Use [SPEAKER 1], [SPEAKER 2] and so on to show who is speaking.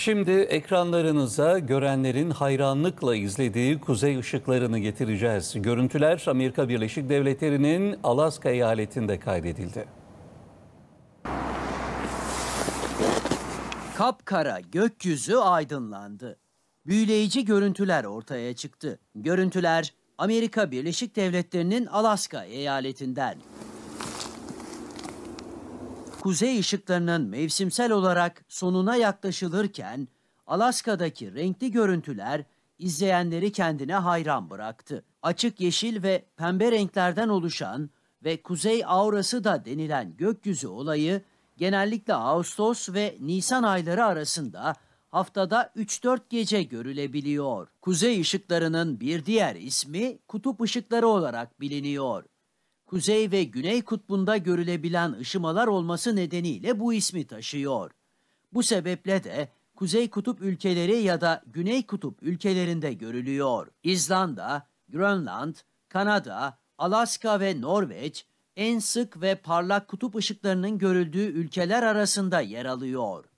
[SPEAKER 1] Şimdi ekranlarınıza görenlerin hayranlıkla izlediği kuzey ışıklarını getireceğiz. Görüntüler Amerika Birleşik Devletleri'nin Alaska eyaletinde kaydedildi.
[SPEAKER 2] Kapkara gökyüzü aydınlandı. Büyüleyici görüntüler ortaya çıktı. Görüntüler Amerika Birleşik Devletleri'nin Alaska eyaletinden. Kuzey ışıklarının mevsimsel olarak sonuna yaklaşılırken Alaska'daki renkli görüntüler izleyenleri kendine hayran bıraktı. Açık yeşil ve pembe renklerden oluşan ve kuzey aurası da denilen gökyüzü olayı genellikle Ağustos ve Nisan ayları arasında haftada 3-4 gece görülebiliyor. Kuzey ışıklarının bir diğer ismi kutup ışıkları olarak biliniyor kuzey ve güney kutbunda görülebilen ışımalar olması nedeniyle bu ismi taşıyor. Bu sebeple de Kuzey Kutup ülkeleri ya da Güney Kutup ülkelerinde görülüyor. İzlanda, Grönland, Kanada, Alaska ve Norveç en sık ve parlak kutup ışıklarının görüldüğü ülkeler arasında yer alıyor.